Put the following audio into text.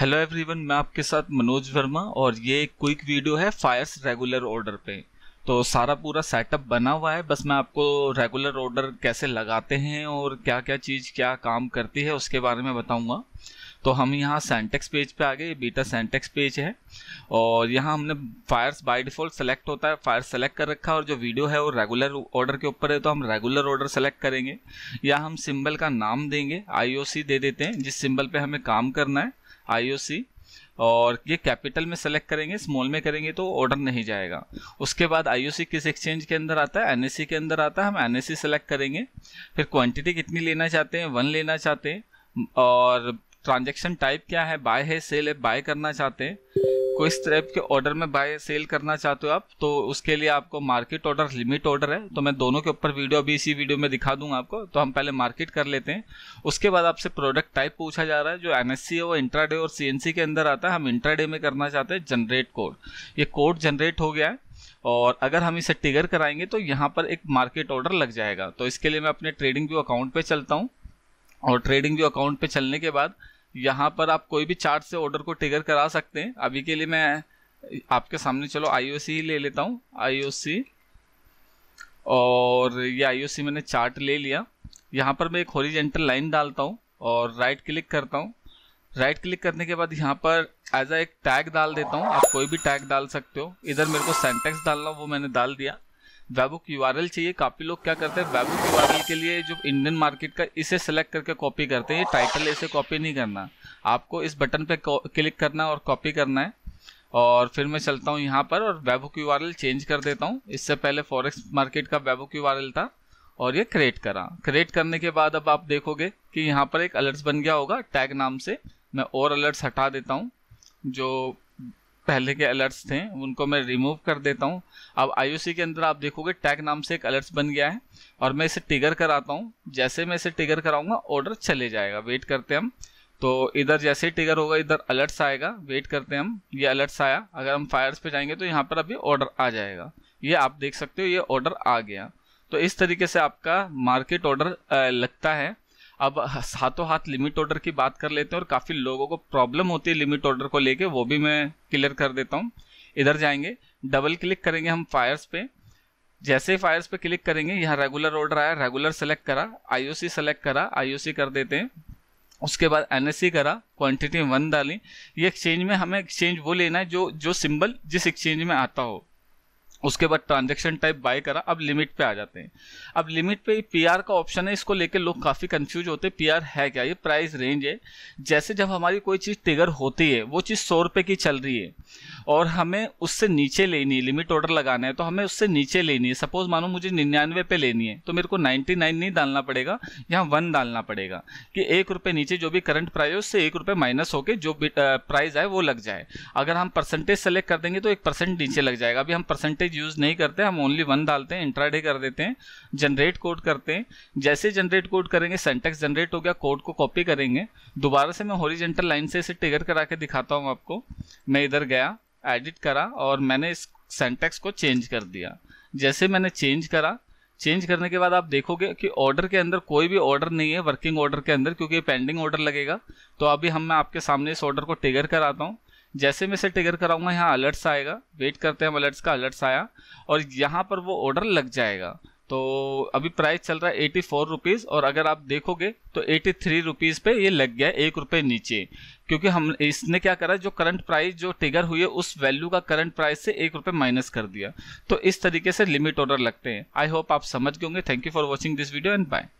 hello everyone मैं आपके साथ मनोज वर्मा और ये एक क्विक वीडियो है फायर्स रेगुलर ऑर्डर पे तो सारा पूरा सेटअप बना हुआ है बस मैं आपको रेगुलर ऑर्डर कैसे लगाते हैं और क्या क्या चीज़ क्या काम करती है उसके बारे में बताऊंगा तो हम यहाँ सेंटेक्स पेज पे आ गए बीटा सेंटेक्स पेज है और यहाँ हमने फायर्स बाय डिफ़ॉल्ट सेलेक्ट होता है फायर सेलेक्ट कर रखा है और जो वीडियो है वो रेगुलर ऑर्डर के ऊपर है तो हम रेगुलर ऑर्डर सेलेक्ट करेंगे या हम सिंबल का नाम देंगे आईओसी दे देते हैं जिस सिंबल पे हमें काम करना है आईओसी और ये कैपिटल में सेलेक्ट करेंगे स्मॉल में करेंगे तो ऑर्डर नहीं जाएगा उसके बाद आईओसी किस एक्सचेंज के अंदर आता है एनएससी के अंदर आता है हम एनएससी सेलेक्ट करेंगे फिर क्वांटिटी कितनी लेना चाहते हैं वन लेना चाहते हैं और ट्रांजेक्शन टाइप क्या है बाय है सेल है बाय करना चाहते हैं को इस टाइप के ऑर्डर में बाय सेल करना चाहते हो आप तो उसके लिए आपको मार्केट ऑर्डर लिमिट ऑर्डर है तो मैं दोनों के ऊपर वीडियो अभी इसी वीडियो में दिखा दूंगा आपको तो हम पहले मार्केट कर लेते हैं उसके बाद आपसे प्रोडक्ट टाइप पूछा जा रहा है जो एन है वो इंट्राडे और सी के अंदर आता है हम इंट्राडे में करना चाहते हैं जनरेट कोड ये कोड जनरेट हो गया है और अगर हम इसे टिगर कराएंगे तो यहाँ पर एक मार्केट ऑर्डर लग जाएगा तो इसके लिए मैं अपने ट्रेडिंग व्यू अकाउंट पे चलता हूँ और ट्रेडिंग व्यू अकाउंट पे चलने के बाद यहाँ पर आप कोई भी चार्ट से ऑर्डर को ट्रिगर करा सकते हैं अभी के लिए मैं आपके सामने चलो आई ही ले लेता हूँ आई और ये आई मैंने चार्ट ले लिया यहाँ पर मैं एक हॉरिजेंटल लाइन डालता हूँ और राइट क्लिक करता हूँ राइट क्लिक करने के बाद यहाँ पर एज अ एक टैग डाल देता हूँ आप कोई भी टैग डाल सकते हो इधर मेरे को सेंटेक्स डालना वो मैंने डाल दिया वेबुक यू चाहिए काफ़ी लोग क्या करते हैं वेबुक यू के लिए जो इंडियन मार्केट का इसे सेलेक्ट करके कॉपी करते हैं ये टाइटल इसे कॉपी नहीं करना आपको इस बटन पे क्लिक करना और कॉपी करना है और फिर मैं चलता हूँ यहाँ पर और वेबुक यू चेंज कर देता हूँ इससे पहले फॉरेक्स मार्केट का वेबुक यू था और ये क्रिएट करा क्रिएट करने के बाद अब आप देखोगे कि यहाँ पर एक अलर्ट्स बन गया होगा टैग नाम से मैं और अलर्ट्स हटा देता हूँ जो पहले के अलर्ट्स थे उनको मैं रिमूव कर देता हूँ अब आई के अंदर आप देखोगे टैग नाम से एक अलर्ट्स बन गया है और मैं इसे टिगर कराता हूँ जैसे मैं इसे टिगर कराऊंगा ऑर्डर चले जाएगा वेट करते हम तो इधर जैसे ही टिगर होगा इधर अलर्ट्स आएगा वेट करते हैं हम ये अलर्ट्स आया अगर हम फायर्स पे जाएंगे तो यहाँ पर अभी ऑर्डर आ जाएगा ये आप देख सकते हो ये ऑर्डर आ गया तो इस तरीके से आपका मार्केट ऑर्डर लगता है अब हाथों हाथ लिमिट ऑर्डर की बात कर लेते हैं और काफ़ी लोगों को प्रॉब्लम होती है लिमिट ऑर्डर को लेके वो भी मैं क्लियर कर देता हूँ इधर जाएंगे डबल क्लिक करेंगे हम फायर्स पे जैसे ही फायर्स पे क्लिक करेंगे यहाँ रेगुलर ऑर्डर आया रेगुलर सेलेक्ट करा आईओसी सेलेक्ट करा आईओसी कर देते हैं उसके बाद एन करा क्वांटिटी वन डाली ये एक्सचेंज में हमें एक्सचेंज वो लेना है जो जो सिंबल जिस एक्सचेंज में आता हो उसके बाद ट्रांजेक्शन टाइप बाय करा अब लिमिट पे आ जाते हैं अब लिमिट पे पी आर का ऑप्शन है इसको लेके लोग काफ़ी कंफ्यूज होते हैं पी आर है क्या ये प्राइस रेंज है जैसे जब हमारी कोई चीज़ टिगर होती है वो चीज़ सौ रुपये की चल रही है और हमें उससे नीचे लेनी है लिमिट ऑर्डर लगाना है तो हमें उससे नीचे लेनी है सपोज मानो मुझे निन्यानवे पे लेनी है तो मेरे को नाइन्टी नाइन नहीं डालना पड़ेगा यहाँ वन डालना पड़ेगा कि एक रुपये नीचे जो भी करंट प्राइस है उससे एक रुपये माइनस होकर जो भी प्राइस है वो लग जाए अगर हम परसेंटेज सेलेक्ट कर देंगे तो एक परसेंट नीचे लग जाएगा अभी हम परसेंटेज यूज़ नहीं करते हम ओनली वन डालते हैं इंट्राडे कर देते हैं जनरेट कोड करते हैं जैसे जनरेट कोड करेंगे सेंटेक्स जनरेट हो गया कोड को कॉपी करेंगे दोबारा से मैं होरिजेंटल लाइन से इसे टिगर करा के दिखाता हूँ आपको मैं इधर गया गया एडिट करा और मैंने इस सेंटेक्स को चेंज कर दिया जैसे मैंने चेंज करा चेंज करने के बाद आप देखोगे कि ऑर्डर के अंदर कोई भी ऑर्डर नहीं है वर्किंग ऑर्डर के अंदर क्योंकि पेंडिंग ऑर्डर लगेगा तो अभी हम मैं आपके सामने इस ऑर्डर को टिगर कराता हूँ जैसे मैं इसे टिगर कराऊंगा यहाँ अलर्ट्स आएगा वेट करते हैं हम अलर्ट्स का अलर्ट्स आया और यहाँ पर वो ऑर्डर लग जाएगा तो अभी प्राइस चल रहा है एटी फोर रुपीज़ और अगर आप देखोगे तो एटी थ्री रुपीज़ पे ये लग गया एक रुपये नीचे क्योंकि हम इसने क्या करा जो करंट प्राइस जो टिगर हुई है उस वैल्यू का करंट प्राइस से एक रुपये माइनस कर दिया तो इस तरीके से लिमिट ऑर्डर लगते हैं आई होप आप समझ गए होंगे thank you for watching this video and bye